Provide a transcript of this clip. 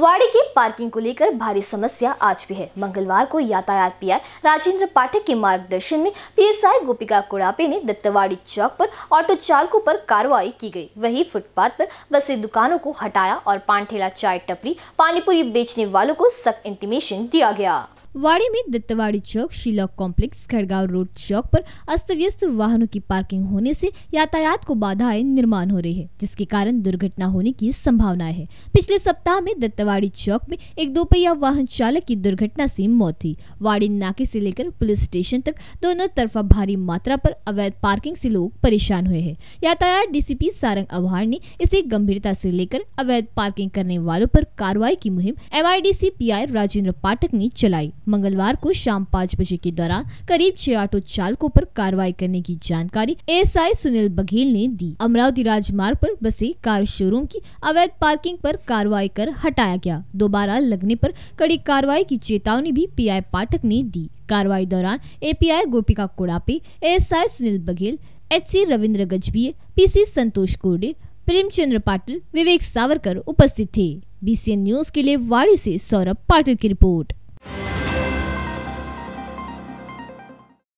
वाड़ी की पार्किंग को लेकर भारी समस्या आज भी है मंगलवार को यातायात पीआई राजेंद्र पाठक के मार्गदर्शन में पीएसआई गोपिका कुड़ापे ने दत्तवाड़ी चौक पर ऑटो चालकों पर कार्रवाई की गई वहीं फुटपाथ पर बसे दुकानों को हटाया और पान ठेला चाय टपरी पानीपुरी बेचने वालों को सख्त इंटीमेशन दिया गया वाड़ी में दत्तवाड़ी चौक शिलॉक कॉम्प्लेक्स खड़गांव रोड चौक पर अस्त व्यस्त वाहनों की पार्किंग होने से यातायात को बाधाएं निर्माण हो रही है जिसके कारण दुर्घटना होने की संभावना है पिछले सप्ताह में दत्तवाड़ी चौक में एक दोपहिया वाहन चालक की दुर्घटना से मौत हुई वाड़ी नाके से लेकर पुलिस स्टेशन तक दोनों तरफा भारी मात्रा पर अवैध पार्किंग से लोग परेशान हुए हैं यातायात डीसीपी सारंग अवहार ने इसे गंभीरता से लेकर अवैध पार्किंग करने वालों पर कार्रवाई की मुहिम एम आई राजेंद्र पाठक ने चलाई मंगलवार को शाम पाँच बजे के दौरान करीब छह ऑटो चालकों पर कार्रवाई करने की जानकारी एसआई सुनील बघेल ने दी अमरावती राजमार्ग पर बसे कार शोरूम की अवैध पार्किंग पर कार्रवाई कर हटाया गया दोबारा लगने पर कड़ी कार्रवाई की चेतावनी भी पीआई पाठक ने दी कार्रवाई दौरान API Gopika Kodape S Sunil Baghel H C Ravindra Gajbhiye P Santosh Kode Premchandra Patil विवेक सावरकर उपस्थित थे बीसीएन न्यूज के लिए वाड़ी ऐसी सौरभ पाटिल की रिपोर्ट